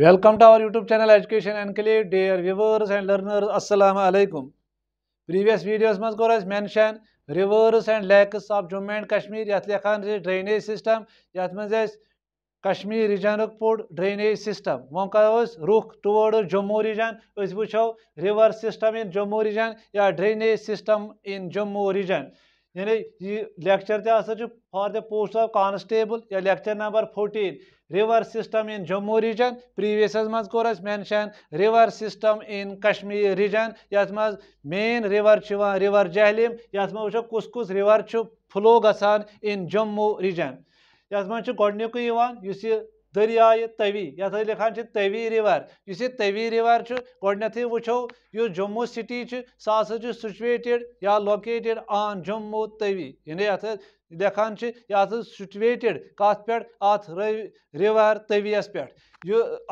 welcome to our YouTube channel education and enclave dear viewers and learners अस्सलाम वालेकुम previous videos मज कोर mention rivers and lakes of Jammu and Kashmir यथ लेखान drainage system ये मज कश्मीर रिजन पोर ड्रेनेज सिस्टम वो करो रुख टुवर्ड जम्मू रिजन वो river system in Jammu region या drainage system in Jammu region यानी यह लेक्चर तह for the post of constable या lecture number fourteen river system in Jammu region previous मज कोर mention river system in Kashmir region यहाँ मेन रिवर रिवर जहलिम यहाँ वो कुस कुस रिवर फ्लो ग इन जम्मू रीजन यहाँ गोडनिक दरिया तवी यहाँ लेखान तवी रिवर इस तवी रिवर गोडनेथ वो यु जम्मू सिटी सह सिचुएटिड या लोकेटिड आन जम्मू तवी यानी लेखान यह सिटुएटेड कत पे अत रिवर तवीस पे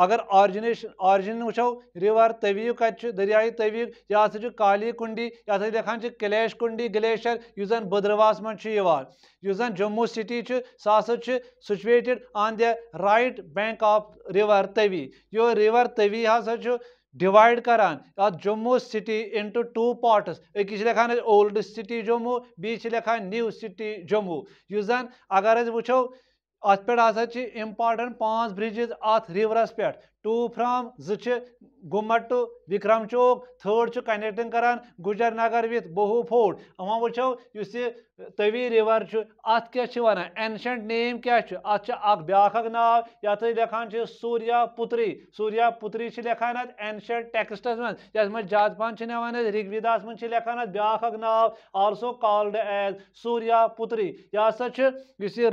अगर आरजिनेशन आरजिन वो रिवर तवी कत दरियाई तवी यह काली कुंडी यह लेखान कलेश कुंडी ग्लेशियर इस बद्रवास मन जन जम्मू सिटी सह situated on the right bank of river Tawi यो रिवर तवी हसा डिवाइड करान Jammu city into two parts अक ओल्ड सिटी जम्मू बी लेखान न्यू सिटी जम्मू जन अगर वो अत पे हसा इम्पार्ट पांच ब्रिजिज अत पे टू फ्राम जु to Vikram Chowk third connecting कर गुजर नगर विथ बहु फोर्ट वो वो इस तवी रिवर अत क्या वन एनशंट नेम क्या अत ब्या नाव ये तो लिखान सूर्या पुत्री सूर्य पुत्री लिखान अत एनशंट टेक्स्टस मज मे ज्यादा पहन नवान ऋग्वेदास मे लिखान अत ब्या नाव also called as Surya Putri यह हसा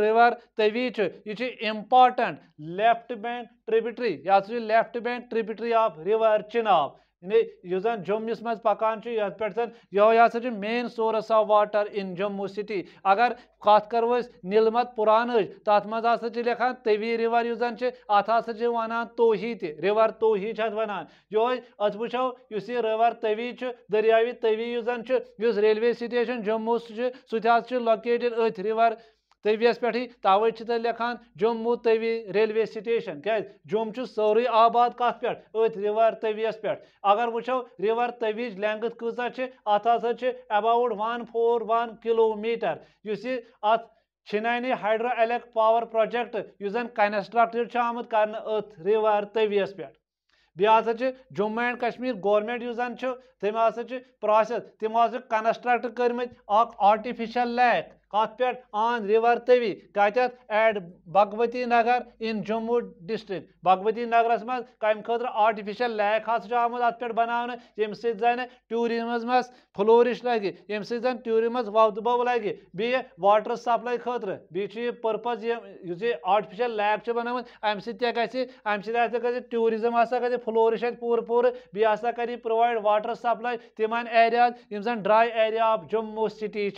रिवर तवी यह इम्पॉर्टेंट लेफ्ट बैंड ट्रिबिटरी यह left bank tributary of river Chenab यस जन जम्मूस मज पकान ये पे ये हसा main source of water in Jammu city अगर कत करो नीलमत पुरान तथ मज हा तवी रिवर इस जन अत हा वनान तोही त रिवर तोही वनान जो अत वो इस रिवर तवी दरियावी तवी इस रेलवे स्टेशन जम्मू सह लोकेटेड अथ रिवर तवियस पे तवे तक लिखान जम्मू तवी रेलवे स्टेशन क्या चु सोरे आबाद कत पे अथ रिवर तवियस पे अगर वो रिवर तवी लेंगथ कसा अत हा about one four one kilometre इस अत Chenani hydro elec power project इस जन कंस्ट्रक्टेड आमुत कर अथ रिवर तवियस पे बह जम्मू एंड कश्मीर गोरमेंट इस जन तम प्रोसेस तम कंस्ट्रक्ट कर्म आर्टिफिशल लैक कत पे आन रिवर तवी कत at Bhagwati Nagar in Jammu district Bhagwati Nagar मज कम खुद आर्टिफिशल लेक हाथ आमुत अत पे बना यम सन टूरिज्म फ्लोरिश लगे यम सन टूरिज्म वबदबो लगे बी वाटर सप्लाई खुद बी पर्पज ये आर्टिफिशल लेक बन अम सह टूरिज्म हा गए फ्लोरिश अत पूर बी हा कर प्रोवाइड वाटर सप्लाई तिम एरिया जन dry area of Jammu city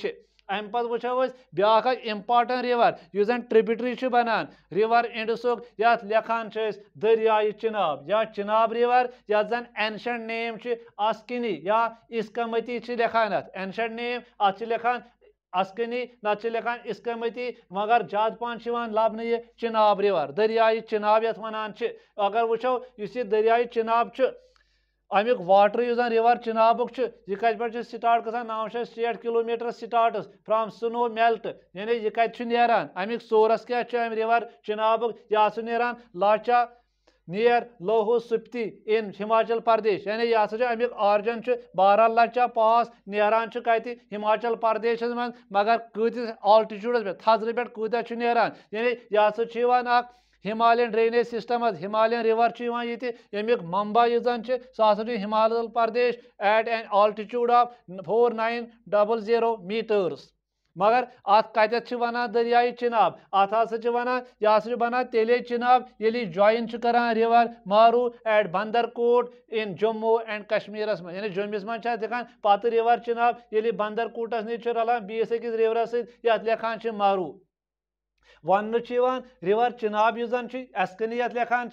अम पे वो ब्या इम्पाट रिवर यु जन ट्रिबिटरी बनान रिवर इंडस ये लेखान दरिया चिनाब या चिनाब रिवर ये जन एनशंट नेम अस्किनी या इसकमती लेखान अत एनशंट नेम अत लेखान अस्कनी नान इसकमती मगर ज्यादा पान लबन यह चिनाब रिवर दरिया चिनाब ये वनान अगर वो इस दरिया चिनाब अमिक वाटर यु रिवर चिनाब यह कत पे स्टार्ट गसान नौ शे शेठ kilometre start from snow melt यानी यह कत नान अमुक सोरस क्या अम रिवर चिनाब यह नान लाचा नियर लोहो सुप्ति इन हिमाचल प्रदेश यानी यह अमिक आर्जन बारह लचा पास नान कत हिमाचल प्रदेश मगर कतिस आल्टिच्यूडस पे थजर पे कूत नान यानी यह Himalayan drainage system Himalayan river ये यमिक मम्बा यह जन सह Himachal Pradesh at an altitude of four nine double zero metres मगर अत वन दरिया चिनाब अत हाँ वनान यह बन तेल चिनाब ये जॉइन कर river Maru at Bandarkot in Jammu and Kashmir मे यानी जम्मूस मे पत् रिवर चिनाब ये बंदरकोटस नीचे रलान बीस अकिस रिवरस सत लेखान मारू वन रिवर चिनाब यह जन एस्कनियत लेखान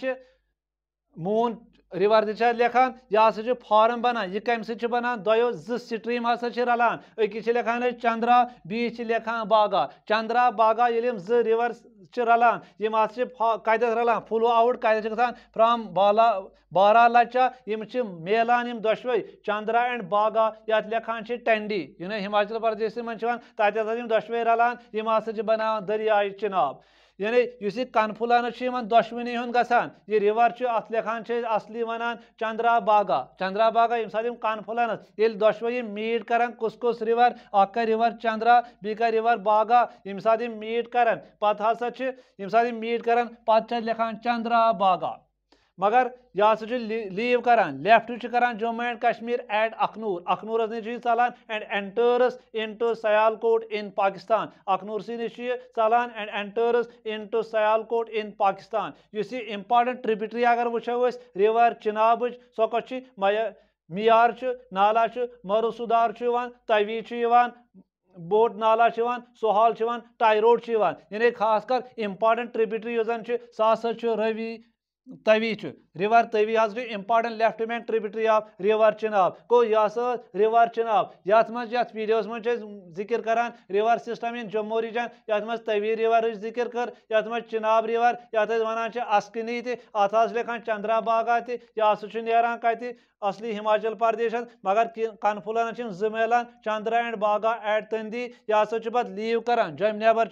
मून रिवर्स से लिखान यह हा फारम बनान यह कम सत दो जो हाँ हा रलान अकिस लिखान चंद्रा बीस लिखान बागा चंद्रा बागा ये जो रिवर्स रलान यम कत रलान फुलो आउट कत ग फ्राम बाला बारालाचा यम मिलान मेलान दोशवे चंद्रा एंड बागा ये लिखान टंडी यू हिमाचल प्रदेश मन तथा यम दोशवे रलान यम बना दरिया चिनाब यानी कनफुलान दोशवनी हूँ गसान यह रिवर अत लिखान असली वनान चंद्रा बागा चंद्रा बागा ये साथ कनफुलान ये दोशवे मीट कर कुस कुस रिवर अ रिवर चंद्रा बी रिवर बागा ये मीट कर पत हसा मीट कर पत् लखान चंद्रा बागा मगर यह हाँ लीव कर लेफ्ट करान जम्मू एंड कश्मीर एट अखनूर अखनूर नश चलान and enters into Sialkot in Pakistan Akhnoor से नश चलान and enters into Sialkot in Pakistan इस यह इंपार्टेंट ट्रिब्यूटरी अगर वो रिवर चिनाब सो कह मियार नाला मरुसुदार तवी बोट नाला सोहाल टाइरोड रोड यानी खासकर इंपार्टेंट ट्रिब्यूटरी इस रवि तवी रिवर तवी हाज गई left main tributary of river Chenab गो यह रिवर चिनाब ये मज ये वीडियोस मज जिक्र river system in Jammu region ये मज तवी रिवर जिक्र कर ये मज चिनाब रिवर ये वनान अस्कनी तथ लिखान चंद्राबागा तह नान कत असली हिमाचल प्रदेश मगर कनफुलन जो मिलान चंद्रा एंड बागा एट तंदी यह हा पे लीव कर जम नबर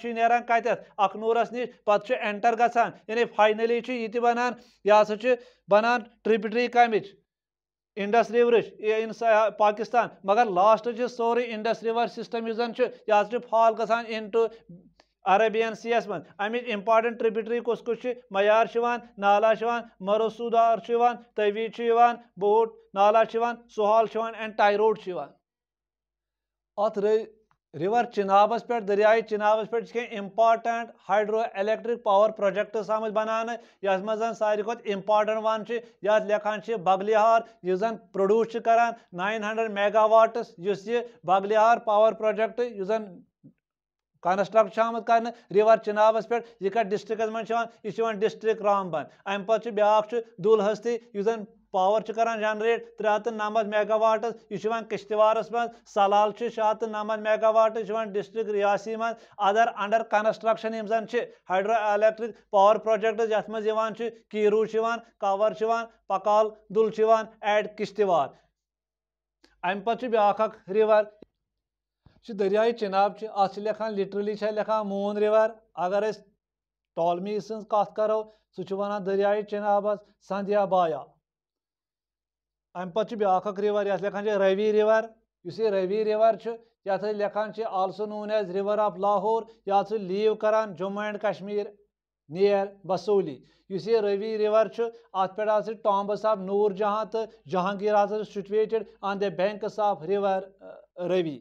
कत अखनूरस नश पे एंटर गान यानी फाइनली बनान यह हसा बनान ट्रिबिटरी कमिच इंडस रिवरच इन पाकिस्तान मगर लास्ट सोरे इंडस रिवर सिस्टम यह जन यह फॉल ग इन टू अरबियन सी एस मज अम इम्पार्टेंट कस कुस कुछ मैार नाला मरसूदार तवी बोट नाला सुहाल एंड टाई रोड अत रिवर चिनाबस पे दरिया चिनाबस पे कह important hydro electric power project आम बनान ये सारे खुद इम्पार्टेंट वन ये लेखान बगलिहार यह जन प्रोड्यूस कर नाइन हंड्रेड मेगा मेगावाटस इस बगलिहार पावर प्रोजेक्ट जन कंस्ट्रक्ट आम कर रिवर चिनाबस पे यह कत डिस्ट्रिकस मं यह डिस्ट्रिक रामबन अम ब्याा ब्या दुलहस्ती जन पावर करान जनरेट त्रे हथ नमत मेगा वाटस यह किश्तवार मं सलाल शे हथ नमत मेगावाट डिस्ट्रिक रियासी मं अदर अंडर कंस्ट्रक्शन जन हाइड्रो इलेक्ट्रिक पावर प्रोजेक्ट ये कीरू कवर पकाल दुल एट किश्तवार अम पे ब्या रिवर दरिया चिनाब अत लिखान लिटरली लिखा मून रिवर अगर टॉलमी सत करो सह दरिया चिनाब संध्या बाया अम पे ब्या रिवर ये लिखान रवि रिवर इस रवि रिवर ये लिखान also known as river of Lahore यह लीव कर जम्मू एंड कश्मीर नियर बसोली इस रवि रिवर अत पे टॉम्बस आफ नूर जहाँ तो Jahangir situated on the banks of river Ravi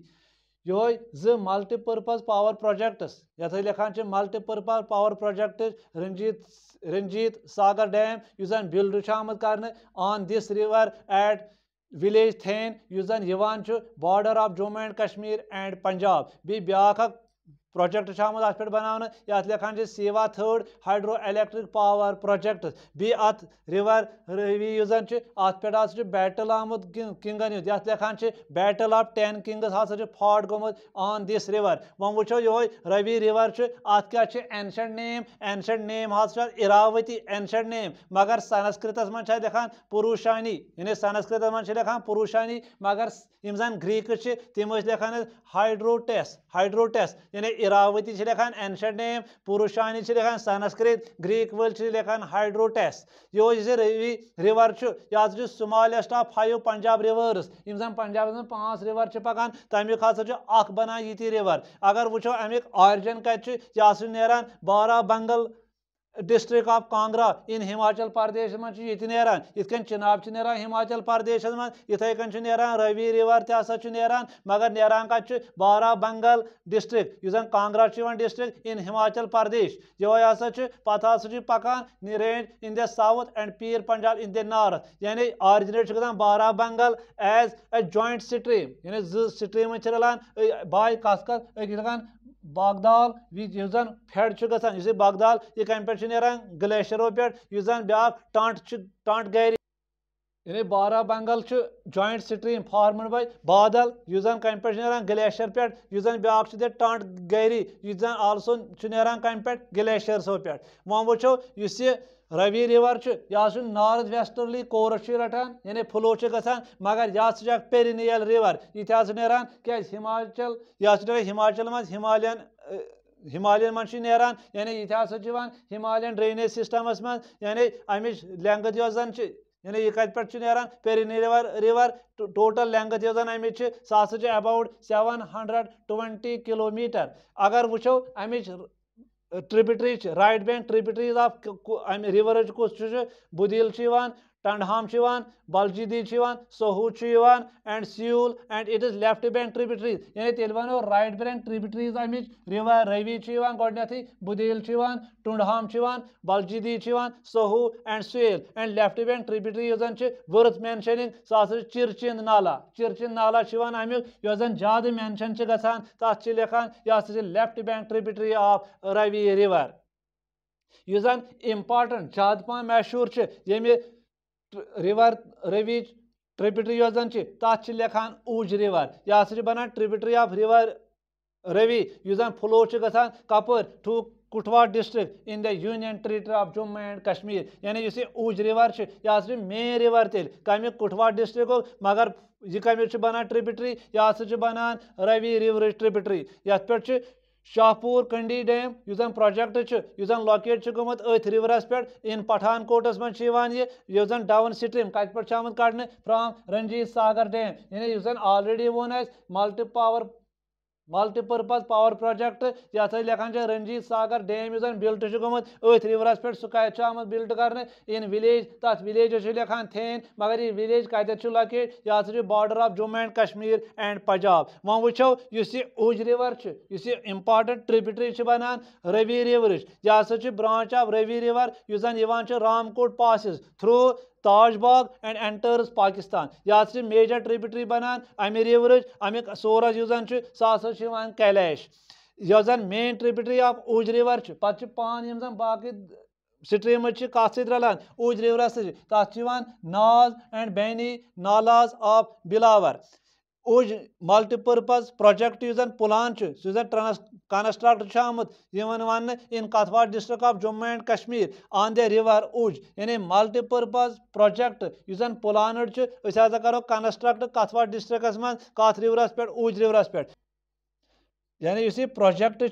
यो जो मल्टीपर्पज पावर प्रोजेक्ट्स ये लिखान multipurpose power project Ranjit Ranjit Sagar dam यह बिल्ड आम कर on this river at village Thein जन border of Jammu and Kashmir and Punjab बी ब्या प्रोजेक्ट आमुत अत बना ये लिखान सीवा third hydro electric power project बी अत रिवर रवि युस अत पे बैटल आमुत किंगन ये लिखान बैटल ऑफ टेन किंग्स हा फाट गोमुत ऑन दिस रिवर वो वो ये रवि रिवर अत क्या एनशंट नेम एनशंट नेम हा इरावती एनशंट नेम मगर संस्कृत मन लिखान पुरुषानी यानी संस्कृत मह लिखान पुरुषानी मगर यम जन ग्रीक तम लिखान हाइड्रोटेस हाइड्रोटेस यानी इरावती लिखान एनशेंट नेम पुरुषानी लिखान संस्कृत ग्रीक वल लिखान हाइड्रोटेस यह रिवर यह smallest of five Punjab rivers यम जन पंजाब पांच रिवर पकान तमिक हा बनान ये रिवर अगर वो अमिक आर्जन कत यह नारान Bara Bangal district of Kangra in Himachal Pradesh मज नान इथ चिनाब ना हिमाचल प्रदेश मज इथे कन नान रवि रिवर तसा नान मगर नान कत Bara Bangal district Kangra Kangra district in Himachal Pradesh ये हसा पत् पकान range in the south and Pir Punjab in the north यानी originate Bara Bangal as a joint stream यानी जो स्ट्रीम रलान बाय कस कस बागदाल यु जन फेड ग बागदाल यह कम पे नान ग्लेशियरों पे जन ब्या टांट टांट ग यानी Bara Bangal joint stream formed by Bhadal यु जन कम पे नान ग्लेशियर पे जन ब्या टांट गरी जन आलसो नान कम पे ग्लेशरसों पे वो वो इस रवि रिवर यह नॉर्थ वेस्टर्ली कोरस रटान यानी फ्लो गान मगर यह पेरिनियल रिवर यह नान क्या हिमाचल यह हिमाचल मज हिमालयन हिमालयन मन नान यानी यह हिमालयन ड्रेनेज सिस्टमस मज यानी अमच लेंगत यह जन यानी यह कत पे नान perennial river river total length यह जन अमिच सह अबाउट हंड्रड हंड्रेड ट्वेंटी अगर वो अमिच tributary right bank tributaries of अमे रिवर कुछ Budhil Tundham Baljedi Saho and Siul and it is left brain tributaries यानी वनो राइट ब्रेन ट्रिबिट्रीज अमिच रिवर रवि गोडनेथ Budhil Tundham Baljedi Saho and Siul and left brain जन वर्थ मेनशनिंग सह चिरचिन नाला चिरचिन नाला अमुक जन ज्यादा मेनशन गखान यह left brain tributary of Ravi river is important ज्यादा मशहूर ये रिवर रविच ट्रिब्यूटरी यो जन तथ लिखान उज रिवर यह हाँ बना ट्रिब्यूटरी आफ रिवर रवि यु जन फ्लो ग कपर to Kathua district in the union territory of Jammu and Kashmir यानी इस उज रिवर यह हाँ मेन रिवर तेल कम कुठवा डिस्ट्रिक मगर यह कम बना ट्रिब्यूटरी यह हाँ बनान रवि रिवर ट्रिब्यूटरी ये शाहपुर कंडी डैम यु जन प्रोजेक्ट यु जन लोकेट गुमत अथ रिवरस पे इन पठानकोटस मैं यु जन डाउन स्ट्रीम कत पे आम कड़ने फ्राम रंजीत सागर डैम यानी यु जन वो अस multi power multipurpose power project ये लिखान Ranjit Sagar dam is built गुमत अथ रिवरस पे सह कत आम बिल्ट कर इन विलेज तथ विलेज लिखान थेन मगर यह विलेज कत लोकेट यह border of Jammu and Kashmir and Punjab वो वो is Ujh river is important tributary बनान रवि रिवर यह ब्रांच आफ रवि रिवर इस Ramkot passes through Taj Bagh and enters Pakistan यह से मेजर ट्रिबिटरी बनान अमे रिवरच अमिक सोरस युस हाँ कैलैश यह main tributary of Ujh river पे पान जन बाकी स्ट्रीम कत सलान ऊज रिवरस तथा नाज and Benny nullahs of Bilawar Ujh multipurpose project यु प्लान ट्रांस कंस्ट्रक्ट आमुत वन वन in Kathua district of Jammu and Kashmir on the river Ujh यानी मल्टीपर्पज प्रोजेक्ट यु प्लान हजा करो कंस्ट्रक्ट कथवाड़ डिस्ट्रिकस मं कत रिवरस पे उज रिवरस पे यानी इस प्रोजेक्ट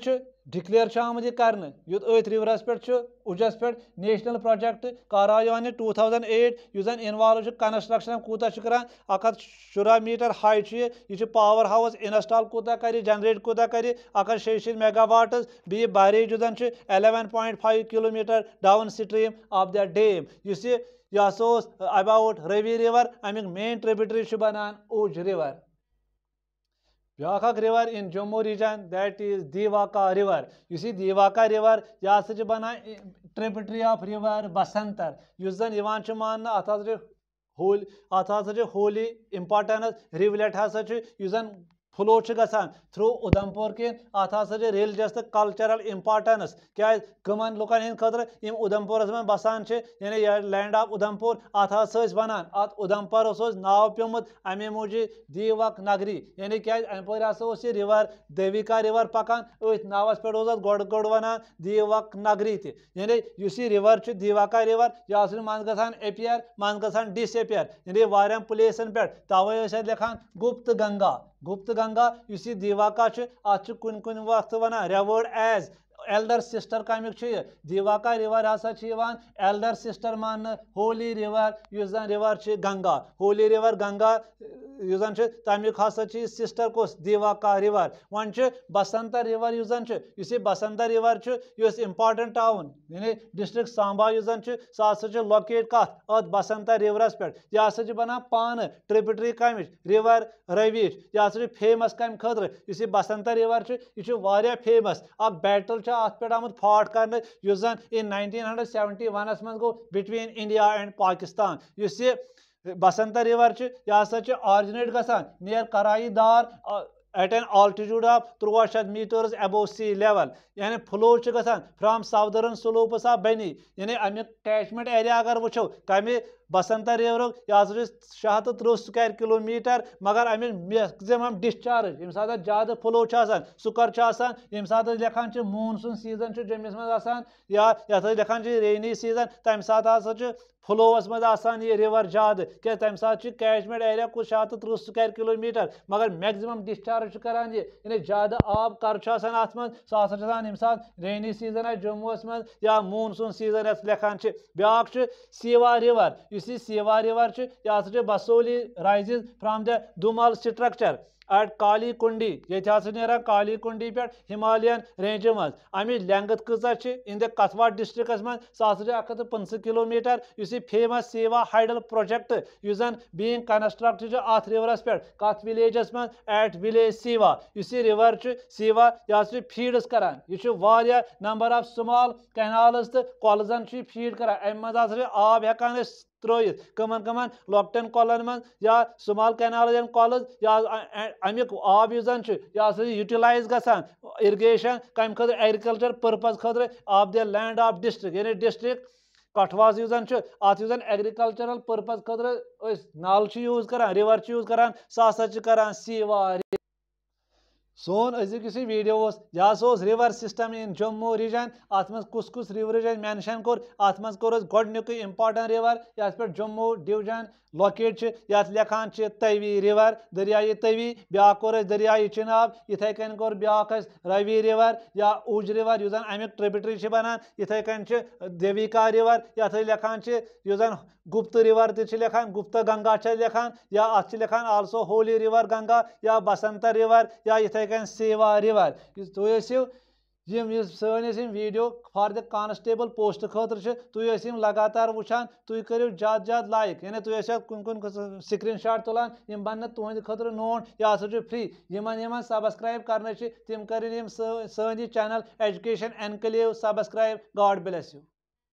डिक्लेयर आमत यह कर अथ रिवरस पे उजस पे नेशनल प्रोजेक्ट कर टू थाउजेंड एट यु जन इन्वॉल्व कंस्ट्रक्शन कूत करान अख शुरा मीटर हाई यह यह पावर हाउस इंस्टॉल कूत कर जनरेट कूत कर अख मेगा मेगावाट बी बारेज जन eleven point five kilometre downstream of the dam यह यह अबाउट रवि रिवर अमिक मेन ट्रिब्यूटरी बनान उज रिवर ब्याक river in Jammu region that is Devika river is Devika river यह हसा बना ट्रिपट्री ऑफ रिवर बसंतर इस जन मान अत होली अत होली इम्पार्टेंस रिवलेट हाँ जन فلو گ تھرو اُدمپور کِنۍ اَتھ ہسا چھِ ریلِجَس تہٕ کَلچرَل اِمپاٹَنٕس کیٛازِ کٕمَن لُکَن ہِنٛدِ خٲطرٕ یِم اُدمپورَس منٛز بَسان چھِ یعنی یہِ لینٛڈ آف اُدمپور اَتھ ہسا ٲسۍ وَنان اَتھ اُدمپورَس اوس ناو پیوٚمُت اَمے موٗجوٗب دیٖوَک نَگری یعنی کیٛازِ اَمہِ پٲرۍ ہسا اوس یہِ رِوَر دیوِکا رِوَر پَکان أتھۍ ناوَس پٮ۪ٹھ اوس اَتھ گۄڈٕ گۄڈٕ وَنان دیٖوَک نَگری تہِ یعنی یُس یہِ رِوَر چھُ دیٖواکا رِوَر یہِ ہسا چھُ منٛزٕ گژھان ایپیر منٛزٕ گژھان ڈِس ایپیر یعنی واریاہَن پٕلیسَن پٮ۪ٹھ تَوَے ٲسۍ اَتھ لیکھان Gupt Ganga Gupt Ganga, you see Divakash, Achu Kunkun Vaktavana, revered as elder sister कमिक दिवाका रिवर हसा एल्डर सिस्टर मान होली रिवर उस रिवर से गंगा होली रिवर गंगा उस तमिक हसा सिस्टर कस दिवाका रिवर वन बसंत रिवर उस Basant river is important town यानी डिस्ट्रिक सांबा उस लोकेट कत अत बसंत रिवरस पे यह हसा बना पान ट्रिपिटरी कम रिवर रविश यह हसा फेमस कम खुद इस बसंत रिवर यह फेमस अ बैटल अत पे आमुत फाट कर in nineteen hundred seventy one मं गो बिटवीन इंडिया एंड पाकिस्तान इस बसंत रिवर यह हसा आर्जिनेट ग नियर कराई दार एट एन आल्टिट्यूड ऑफ त्रुवा शत मीटर्स एबो सी लेवल यानी फ्लो ग from southern slopes of Bani यानी अमिक कैचमेंट एरिया अगर वो कमें बसंत रिवर यह शह तो त्रुह स्क्वायर मगर अमिस मैक्सिमम डिस्चार्ज ये ज्यादा फ्लो सह कर यम सात लिखान मूनसून सीजन जमिस मजान या ये रेनी सीजन तम सात हाँ फ्लोवस मजान यह रिवर ज्यादा क्या तम सात कैचमेंट एरिया कुछ शह तो त्रुह स्क्वायर मगर मैक्सिमम डिस्चार्ज करान यह यानी ज्यादा आब कर अत मह सह सात रेनी सीजन आ जम्मूस मज या मूनसून सीजन ये लिखान ब्या Sewa river you see seawar river chu ya asa chu basoli rises from the dumal structure at Kali Kundi ये नान काली कुंडी पे हिमालयन रेंज मज अमि लेंगथ कजा इन द कथवा डिस्ट्रिक्स मं सह पंच kilometre is famous Sewa hydel project यह बींग कंस्ट्रक्ट अत रिवरस पे कत विलेजस मं एट विलेज सीवा इस रिवर सीवा यह फीड्स करान यह नंबर आफ स्मॉल कैनाल्स तो कलजन फीड करान अम मज आब हेकान त्रित कमन कमन लोकटन कलन मं या स्मॉल कैनाल कॉलज या अमिक आब यह जन यह यूटिलाइज ग इरगेशन कम खुद एग्रीकल्चर पर्पज खुद of the land of district यानी डिस्ट्रिक कठवास यह जन अत एग्रीकल्चरल पर्पज खुद नाल यूज कर रिवर यूज कर सह हसा कर सी वार सोन अजिक वीडियो यह उस river system in Jammu region अत कुस कुस रिवर मेनशन कोर अत मे गोडनिक इंपार्टेंट रिवर ये पे जम्मू डिवजन लोकेट ये लेखान तवी रिवर दरिया तवी ब्या कोर दरियाई चिनाब इथे कन कोर ब्या रवि रिवर या उज रिवर यु जन अमिक ट्रिबिटरी बनान इथे कन देविका रिवर ये लेखान यु जन गुप्त रिवर तेखान गुप्त गंगा लेखान या अत लेखान आल्सो होली रिवर गंगा या बसंत रिवर या इथे ہیکن سیو آ رِوَر تُہۍ ٲسِو یم یہِ سٲنِس یِم video for the constable post خاطر چھِ تُہۍ ٲسِو لگاتار وٕچھان تُہۍ کٔرِو زیادٕ زیادٕ لائک یعنی تُہۍ ٲسِو کن کن سکرین شاٹ تُلان یِم بَننہٕ تُہٕنٛدِ خاطر نون یہِ ہسا چھُ فری یِمن یِمن سبسکرایب کرنہٕ چھِ تِم کٔرِنۍ یِم سٲنۍ یہِ channel education enclave subscribe god bless you